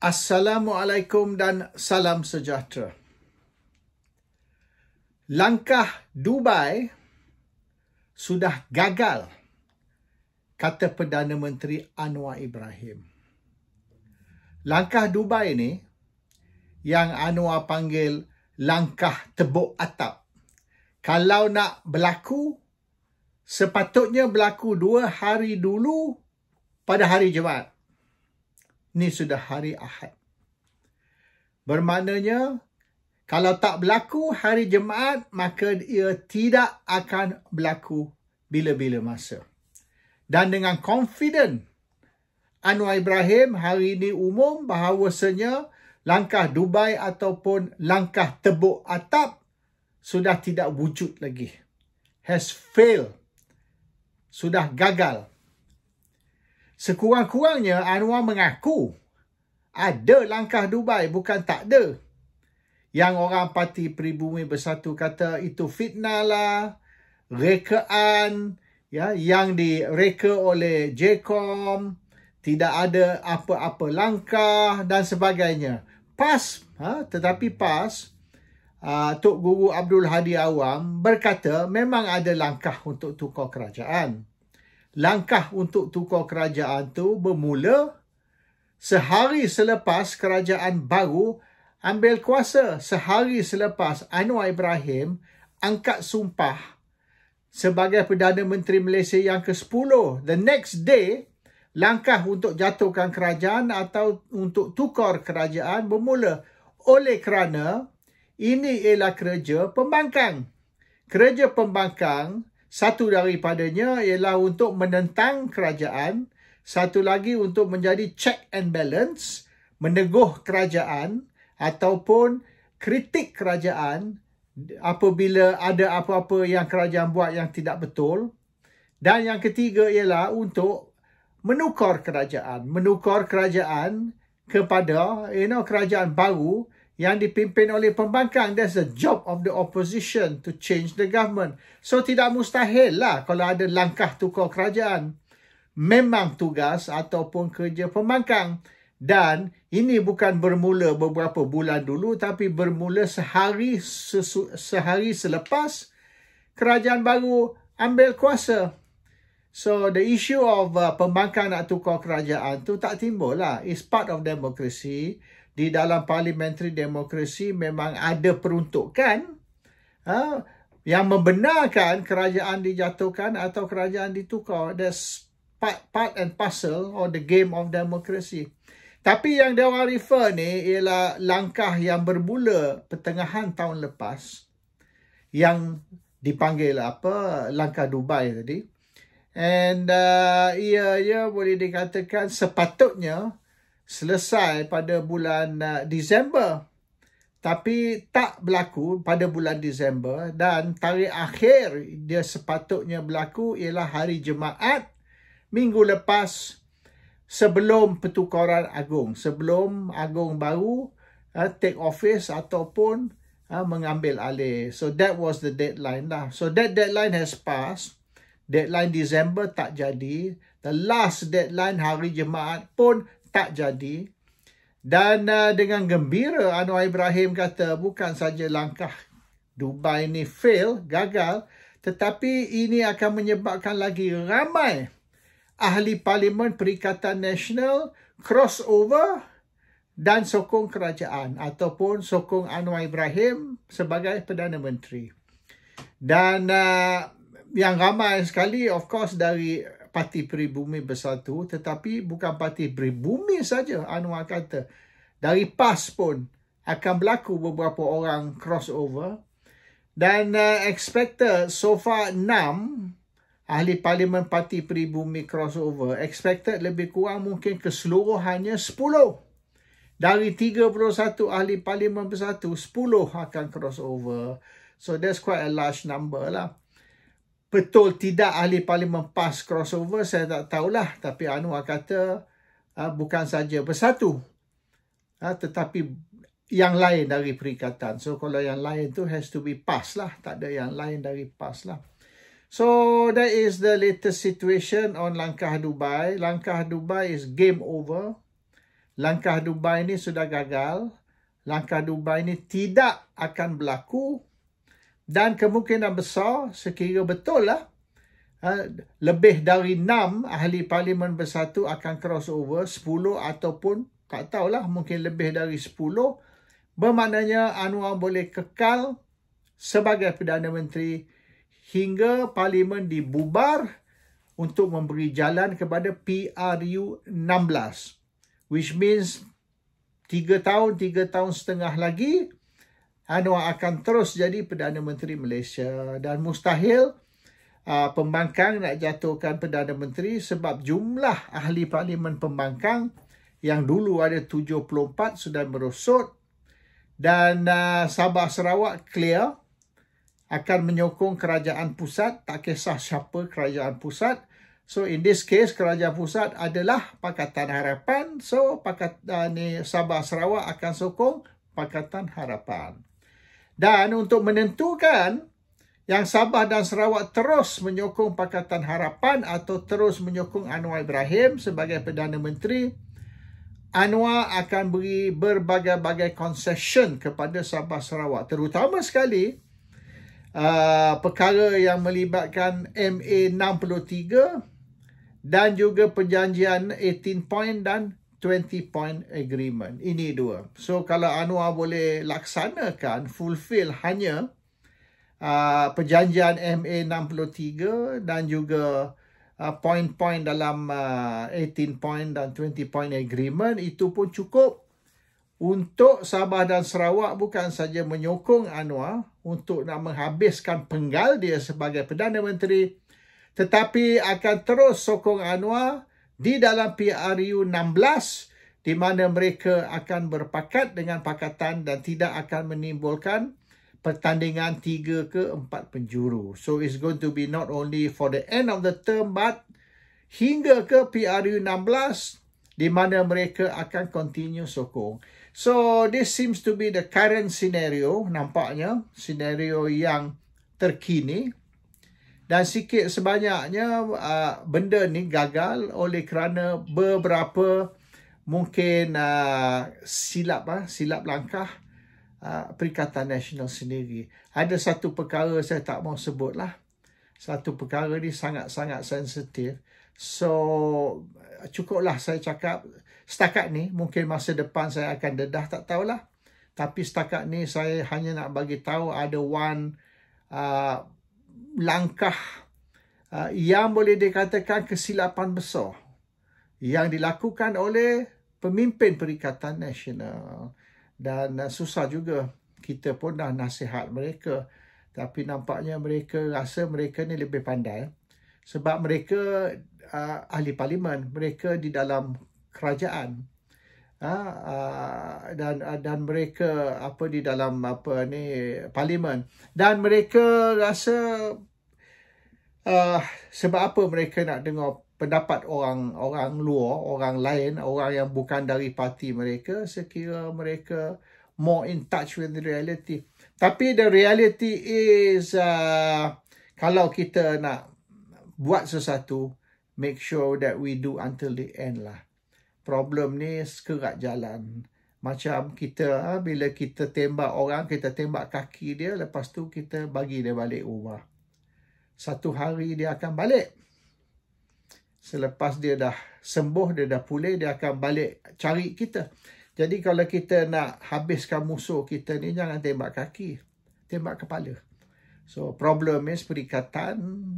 Assalamualaikum dan salam sejahtera. Langkah Dubai sudah gagal, kata Perdana Menteri Anwar Ibrahim. Langkah Dubai ini yang Anwar panggil langkah tebuk atap. Kalau nak berlaku, sepatutnya berlaku dua hari dulu pada hari Jumaat ni sudah hari Ahad. Bermaknanya, kalau tak berlaku hari Jemaat, maka ia tidak akan berlaku bila-bila masa. Dan dengan confident, Anwar Ibrahim hari ini umum bahawasanya langkah Dubai ataupun langkah tebuk atap sudah tidak wujud lagi. Has failed. Sudah gagal. Sekurang-kurangnya Anwar mengaku ada langkah Dubai bukan tak ada. Yang orang parti pribumi bersatu kata itu fitnah lah, rekaan ya, yang direka oleh JCOM, tidak ada apa-apa langkah dan sebagainya. PAS, ha, tetapi PAS, uh, Tok Guru Abdul Hadi Awam berkata memang ada langkah untuk tukar kerajaan langkah untuk tukar kerajaan tu bermula sehari selepas kerajaan baru ambil kuasa sehari selepas Anwar Ibrahim angkat sumpah sebagai Perdana Menteri Malaysia yang ke-10. The next day, langkah untuk jatuhkan kerajaan atau untuk tukar kerajaan bermula oleh kerana ini ialah kerja pembangkang. Kerja pembangkang satu daripadanya ialah untuk menentang kerajaan, satu lagi untuk menjadi check and balance, meneguh kerajaan ataupun kritik kerajaan apabila ada apa-apa yang kerajaan buat yang tidak betul. Dan yang ketiga ialah untuk menukar kerajaan, menukar kerajaan kepada you know, kerajaan baru yang dipimpin oleh pembangkang, that's the job of the opposition to change the government. So tidak mustahil lah kalau ada langkah tukar kerajaan. Memang tugas ataupun kerja pembangkang. Dan ini bukan bermula beberapa bulan dulu tapi bermula sehari sesu, sehari selepas kerajaan baru ambil kuasa. So the issue of uh, pembangkang nak tukar kerajaan tu tak timbul lah. It's part of democracy di dalam parlimentari demokrasi memang ada peruntukan ha, yang membenarkan kerajaan dijatuhkan atau kerajaan ditukar. That's part, part and parcel of the game of democracy. Tapi yang dia refer ni ialah langkah yang bermula pertengahan tahun lepas yang dipanggil apa langkah Dubai tadi. And uh, ia, ia boleh dikatakan sepatutnya selesai pada bulan uh, Disember. Tapi tak berlaku pada bulan Disember dan tarikh akhir dia sepatutnya berlaku ialah hari jemaat minggu lepas sebelum pertukaran agung, sebelum agung baru uh, take office ataupun uh, mengambil alih. So that was the deadline lah. So that deadline has passed. Deadline Disember tak jadi. The last deadline hari jemaat pun tak jadi. Dan uh, dengan gembira Anwar Ibrahim kata bukan saja langkah Dubai ni fail, gagal, tetapi ini akan menyebabkan lagi ramai ahli parlimen Perikatan Nasional crossover dan sokong kerajaan ataupun sokong Anwar Ibrahim sebagai Perdana Menteri. Dan uh, yang ramai sekali of course dari parti pribumi bersatu tetapi bukan parti pribumi saja Anwar kata dari PAS pun akan berlaku beberapa orang crossover dan uh, expected so far 6 ahli parlimen parti pribumi crossover expected lebih kurang mungkin keseluruhannya 10 dari 31 ahli parlimen bersatu 10 akan crossover so that's quite a large number lah betul tidak ahli parlimen PAS crossover saya tak tahulah tapi Anwar kata uh, bukan saja bersatu uh, tetapi yang lain dari perikatan so kalau yang lain tu has to be PAS lah tak ada yang lain dari PAS lah so that is the latest situation on langkah Dubai langkah Dubai is game over langkah Dubai ni sudah gagal langkah Dubai ni tidak akan berlaku dan kemungkinan besar sekiranya betul lah ha, lebih dari 6 ahli parlimen bersatu akan crossover 10 ataupun tak tahulah mungkin lebih dari 10 bermaknanya Anwar boleh kekal sebagai Perdana Menteri hingga parlimen dibubar untuk memberi jalan kepada PRU 16 which means 3 tahun 3 tahun setengah lagi Anwar akan terus jadi Perdana Menteri Malaysia dan mustahil uh, pembangkang nak jatuhkan Perdana Menteri sebab jumlah ahli parlimen pembangkang yang dulu ada 74 sudah merosot dan uh, Sabah Sarawak clear akan menyokong kerajaan pusat tak kisah siapa kerajaan pusat so in this case kerajaan pusat adalah pakatan harapan so pakatan uh, ni Sabah Sarawak akan sokong pakatan harapan dan untuk menentukan yang Sabah dan Sarawak terus menyokong Pakatan Harapan atau terus menyokong Anwar Ibrahim sebagai Perdana Menteri, Anwar akan beri berbagai-bagai concession kepada Sabah Sarawak. Terutama sekali, uh, perkara yang melibatkan MA63 dan juga perjanjian 18 point dan 20 point agreement. Ini dua. So kalau Anwar boleh laksanakan, fulfill hanya uh, perjanjian MA63 dan juga uh, point-point dalam uh, 18 point dan 20 point agreement, itu pun cukup untuk Sabah dan Sarawak bukan saja menyokong Anwar untuk nak menghabiskan penggal dia sebagai Perdana Menteri tetapi akan terus sokong Anwar di dalam PRU 16 di mana mereka akan berpakat dengan pakatan dan tidak akan menimbulkan pertandingan tiga ke empat penjuru. So it's going to be not only for the end of the term but hingga ke PRU 16 di mana mereka akan continue sokong. So this seems to be the current scenario nampaknya scenario yang terkini dan sikit sebanyaknya uh, benda ni gagal oleh kerana beberapa mungkin uh, silap uh, silap langkah uh, Perikatan Nasional sendiri. Ada satu perkara saya tak mau sebut lah. Satu perkara ni sangat-sangat sensitif. So cukuplah saya cakap setakat ni mungkin masa depan saya akan dedah tak tahulah. Tapi setakat ni saya hanya nak bagi tahu ada one uh, langkah uh, yang boleh dikatakan kesilapan besar yang dilakukan oleh pemimpin Perikatan Nasional dan uh, susah juga kita pun dah nasihat mereka tapi nampaknya mereka rasa mereka ni lebih pandai sebab mereka uh, ahli parlimen mereka di dalam kerajaan uh, dan uh, dan mereka apa di dalam apa ni parlimen dan mereka rasa uh, sebab apa mereka nak dengar pendapat orang orang luar orang lain orang yang bukan dari parti mereka sekira mereka more in touch with the reality tapi the reality is uh, kalau kita nak buat sesuatu make sure that we do until the end lah problem ni sekerat jalan. Macam kita ah, bila kita tembak orang, kita tembak kaki dia, lepas tu kita bagi dia balik rumah. Satu hari dia akan balik. Selepas dia dah sembuh, dia dah pulih, dia akan balik cari kita. Jadi kalau kita nak habiskan musuh kita ni, jangan tembak kaki. Tembak kepala. So problem is perikatan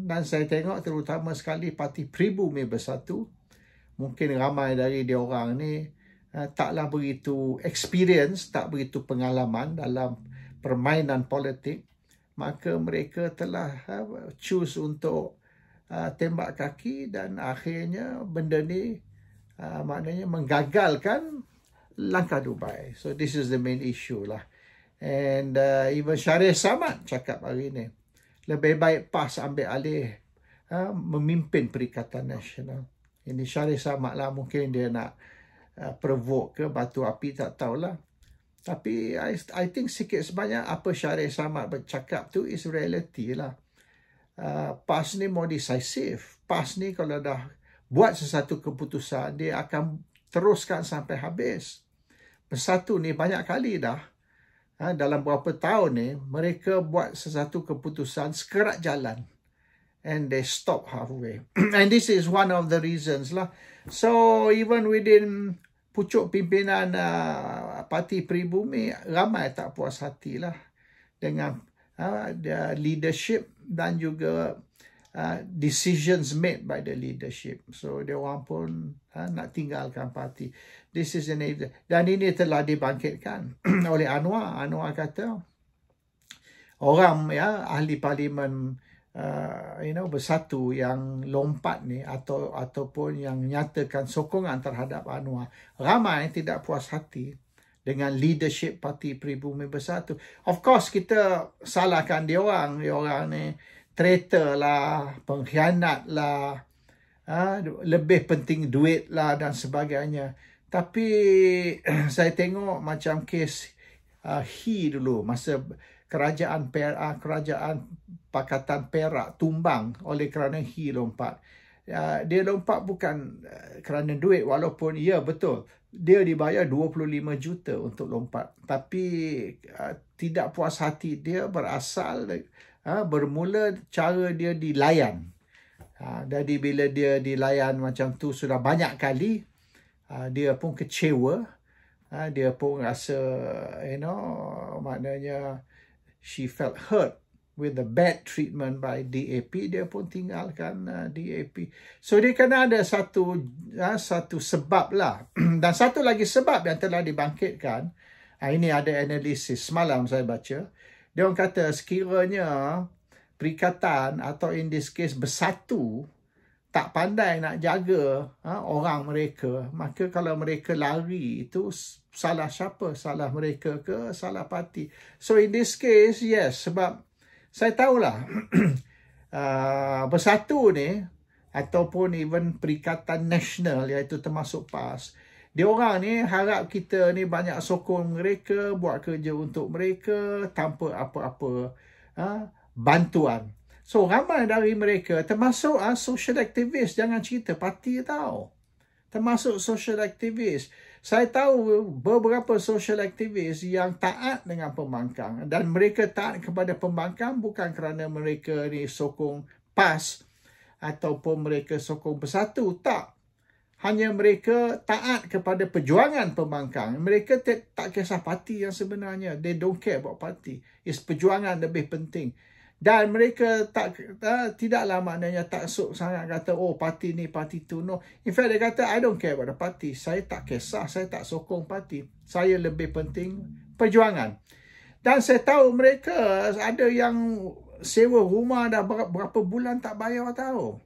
dan saya tengok terutama sekali parti pribumi bersatu mungkin ramai dari dia orang ni uh, taklah begitu experience, tak begitu pengalaman dalam permainan politik, maka mereka telah uh, choose untuk uh, tembak kaki dan akhirnya benda ni uh, maknanya menggagalkan langkah Dubai. So this is the main issue lah. And uh, even Syarif Samad cakap hari ni lebih baik PAS ambil alih uh, memimpin Perikatan Nasional. Ini syarih samad lah. Mungkin dia nak uh, provoke ke batu api tak tahulah. Tapi I, I think sikit sebanyak apa syarih samad bercakap tu is reality lah. Uh, PAS ni more decisive. PAS ni kalau dah buat sesuatu keputusan, dia akan teruskan sampai habis. Bersatu ni banyak kali dah. Ha, dalam beberapa tahun ni, mereka buat sesuatu keputusan sekerat jalan and they stop halfway. and this is one of the reasons lah. So even within pucuk pimpinan uh, parti pribumi ramai tak puas hati lah dengan uh, the leadership dan juga uh, decisions made by the leadership. So dia orang pun uh, nak tinggalkan parti. This is an idea. dan ini telah dibangkitkan oleh Anwar. Anwar kata orang ya ahli parlimen uh, you know bersatu yang lompat ni atau ataupun yang nyatakan sokongan terhadap Anwar ramai tidak puas hati dengan leadership parti pribumi bersatu of course kita salahkan dia orang dia orang ni traitor lah pengkhianat lah uh, lebih penting duit lah dan sebagainya tapi saya tengok macam kes uh, he dulu masa kerajaan Perak, ah, kerajaan Pakatan Perak tumbang oleh kerana he lompat. Ah, dia lompat bukan eh, kerana duit walaupun ya betul dia dibayar 25 juta untuk lompat tapi ah, tidak puas hati dia berasal bermula cara dia dilayan uh, jadi bila dia dilayan macam tu sudah banyak kali dia pun kecewa dia pun rasa you know maknanya she felt hurt with the bad treatment by DAP dia pun tinggalkan uh, DAP so dia kena ada satu uh, satu sebab lah dan satu lagi sebab yang telah dibangkitkan uh, ini ada analisis semalam saya baca dia orang kata sekiranya perikatan atau in this case bersatu tak pandai nak jaga ha, orang mereka, maka kalau mereka lari itu salah siapa? Salah mereka ke? Salah parti? So in this case, yes. Sebab saya tahulah uh, bersatu ni ataupun even perikatan nasional iaitu termasuk PAS, dia orang ni harap kita ni banyak sokong mereka, buat kerja untuk mereka tanpa apa-apa ha, bantuan. So ramai dari mereka termasuk ah, social activist jangan cerita parti tau. Termasuk social activist. Saya tahu beberapa social activist yang taat dengan pembangkang dan mereka taat kepada pembangkang bukan kerana mereka ni sokong PAS ataupun mereka sokong Bersatu tak. Hanya mereka taat kepada perjuangan pembangkang. Mereka tak kisah parti yang sebenarnya. They don't care about parti. Is perjuangan lebih penting dan mereka tak uh, tidaklah maknanya tak sok sangat kata oh parti ni parti tu no in fact dia kata i don't care about the party saya tak kisah saya tak sokong parti saya lebih penting perjuangan dan saya tahu mereka ada yang sewa rumah dah berapa bulan tak bayar tahu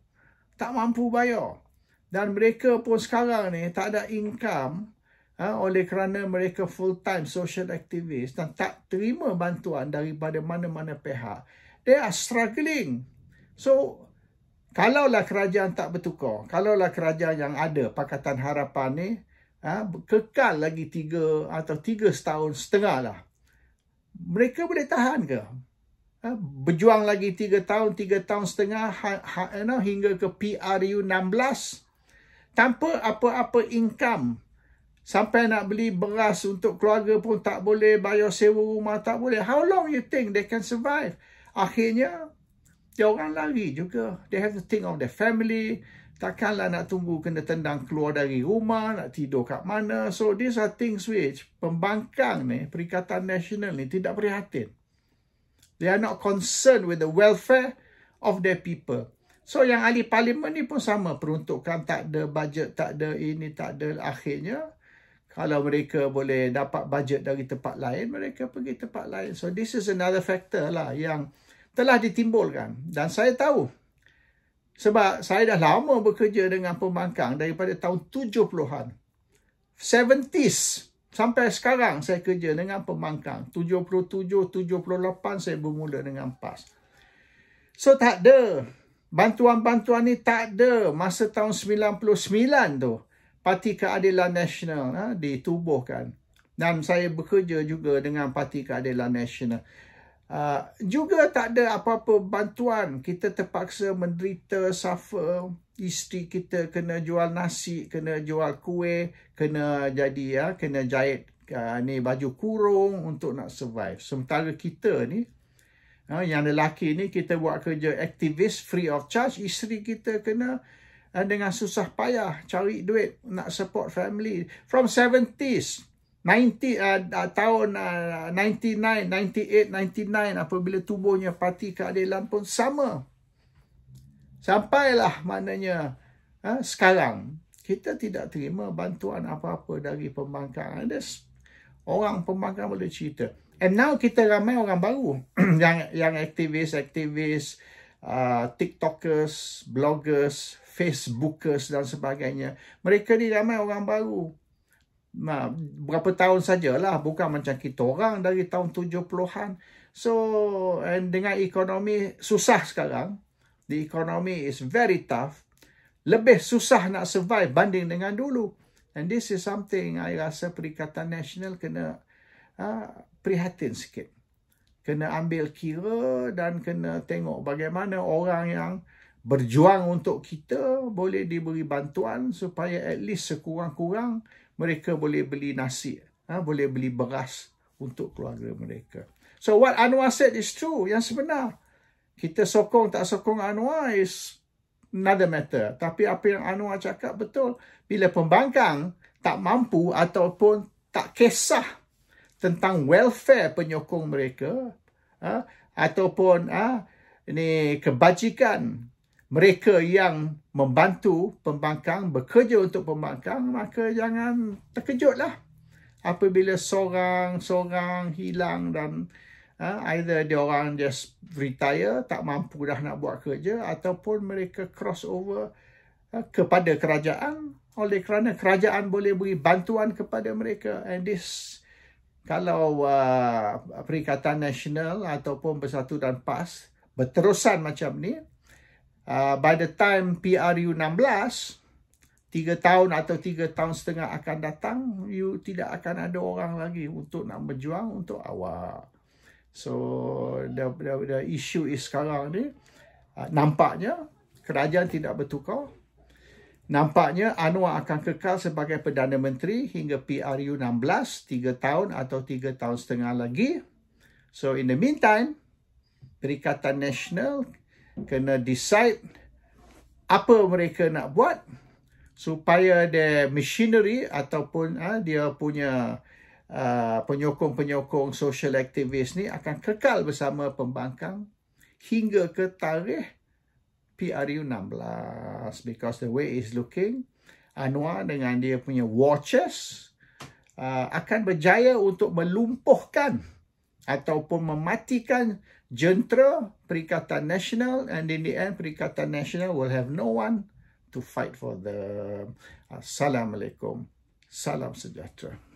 tak mampu bayar dan mereka pun sekarang ni tak ada income Ha, oleh kerana mereka full time social activist dan tak terima bantuan daripada mana-mana pihak they are struggling. So, kalaulah kerajaan tak bertukar, kalaulah kerajaan yang ada Pakatan Harapan ni, ha, kekal lagi tiga atau tiga setahun setengah lah. Mereka boleh tahan ke? Ha, berjuang lagi tiga tahun, tiga tahun setengah ha, ha, you know, hingga ke PRU 16 tanpa apa-apa income Sampai nak beli beras untuk keluarga pun tak boleh, bayar sewa rumah tak boleh. How long you think they can survive? akhirnya dia orang lari juga. They have to think of their family. Takkanlah nak tunggu kena tendang keluar dari rumah, nak tidur kat mana. So these are things which pembangkang ni, Perikatan Nasional ni tidak prihatin. They are not concerned with the welfare of their people. So yang ahli parlimen ni pun sama. Peruntukan tak ada budget, tak ada ini, tak ada akhirnya. Kalau mereka boleh dapat budget dari tempat lain, mereka pergi tempat lain. So this is another factor lah yang telah ditimbulkan dan saya tahu sebab saya dah lama bekerja dengan pembangkang daripada tahun 70-an 70s sampai sekarang saya kerja dengan pembangkang 77 78 saya bermula dengan PAS so tak ada bantuan-bantuan ni tak ada masa tahun 99 tu Parti Keadilan Nasional ha, ditubuhkan dan saya bekerja juga dengan Parti Keadilan Nasional Uh, juga tak ada apa-apa bantuan. Kita terpaksa menderita, suffer. Isteri kita kena jual nasi, kena jual kuih, kena jadi ya, uh, kena jahit uh, ni baju kurung untuk nak survive. Sementara kita ni, uh, yang lelaki ni kita buat kerja aktivis free of charge. Isteri kita kena uh, dengan susah payah cari duit nak support family. From 70s, 90 uh, uh, tahun uh, 99 98 99 apabila tubuhnya parti keadilan pun sama sampailah maknanya uh, sekarang kita tidak terima bantuan apa-apa dari pembangkang ada orang pembangkang boleh cerita and now kita ramai orang baru yang yang aktivis aktivis uh, tiktokers bloggers facebookers dan sebagainya mereka ni ramai orang baru berapa tahun sajalah bukan macam kita orang dari tahun 70-an so and dengan ekonomi susah sekarang the economy is very tough lebih susah nak survive banding dengan dulu and this is something i rasa perikatan nasional kena uh, prihatin sikit kena ambil kira dan kena tengok bagaimana orang yang berjuang untuk kita boleh diberi bantuan supaya at least sekurang-kurang mereka boleh beli nasi, ha, boleh beli beras untuk keluarga mereka. So what Anwar said is true, yang sebenar. Kita sokong tak sokong Anwar is another matter. Tapi apa yang Anwar cakap betul, bila pembangkang tak mampu ataupun tak kisah tentang welfare penyokong mereka, ha, ataupun ha, ini kebajikan mereka yang membantu pembangkang, bekerja untuk pembangkang, maka jangan terkejutlah apabila seorang-seorang hilang dan uh, either dia orang just retire, tak mampu dah nak buat kerja ataupun mereka crossover uh, ha, kepada kerajaan oleh kerana kerajaan boleh beri bantuan kepada mereka and this kalau uh, Perikatan Nasional ataupun Bersatu dan PAS berterusan macam ni, uh, by the time PRU 16 tiga tahun atau tiga tahun setengah akan datang you tidak akan ada orang lagi untuk nak berjuang untuk awak so the the, the issue is sekarang ni uh, nampaknya kerajaan tidak bertukar Nampaknya Anwar akan kekal sebagai Perdana Menteri hingga PRU 16, 3 tahun atau 3 tahun setengah lagi. So in the meantime, Perikatan Nasional kena decide apa mereka nak buat supaya the machinery ataupun uh, dia punya uh, penyokong-penyokong social activist ni akan kekal bersama pembangkang hingga ke tarikh PRU 16 because the way is looking Anwar dengan dia punya watches uh, ah, akan berjaya untuk melumpuhkan ataupun mematikan jentera Perikatan Nasional and in the end Perikatan Nasional will have no one to fight for the uh, Assalamualaikum. Salam sejahtera.